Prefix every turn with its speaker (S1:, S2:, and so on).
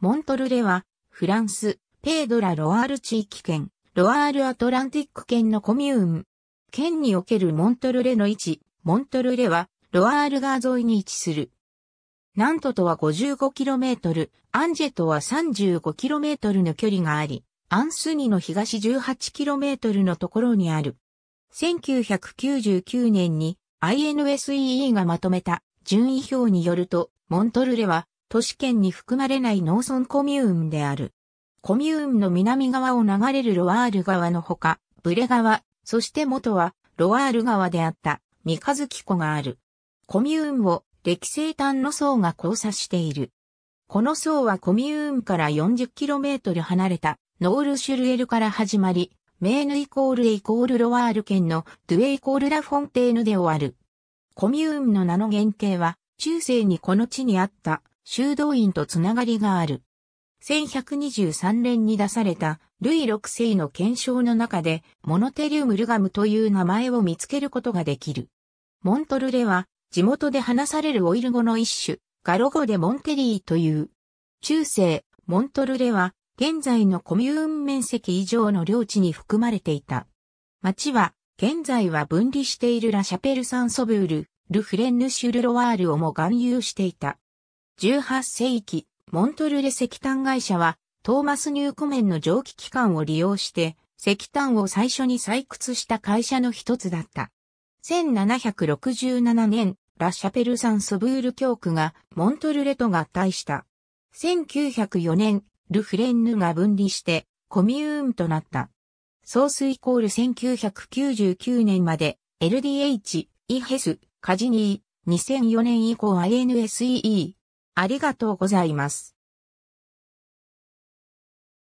S1: モントルレは、フランス、ペードラ・ロアール地域圏、ロアール・アトランティック圏のコミューン。県におけるモントルレの位置、モントルレは、ロアール川沿いに位置する。ナントとは 55km、アンジェとは 35km の距離があり、アンスニの東 18km のところにある。1999年に INSEE がまとめた順位表によると、モントルレは都市圏に含まれない農村コミューンである。コミューンの南側を流れるロワール川のほか、ブレ川、そして元はロワール川であった三日月湖がある。コミューンを歴生端の層が交差している。この層はコミューンから 40km 離れたノールシュルエルから始まり、メーヌイコールエイコールロワール県のドゥエイコールラフォンテーヌで終わる。コミューンの名の原型は中世にこの地にあった修道院とつながりがある。1123年に出されたルイ6世の検証の中でモノテリウムルガムという名前を見つけることができる。モントルレは地元で話されるオイル語の一種、ガロ語でモンテリーという。中世、モントルレは現在のコミューン面積以上の領地に含まれていた。町は現在は分離しているラシャペルサンソブール、ルフレンヌシュルロワールをも含有していた。18世紀、モントルレ石炭会社は、トーマス・ニューコメンの蒸気機関を利用して、石炭を最初に採掘した会社の一つだった。1767年、ラ・シャペルサン・ソブール教区がモントルレと合体した。1904年、ル・フレンヌが分離して、コミューンとなった。ソースイコール1999年まで、LDH、イヘス、カジニー、2004年以降 INSEE、ありがとうございます。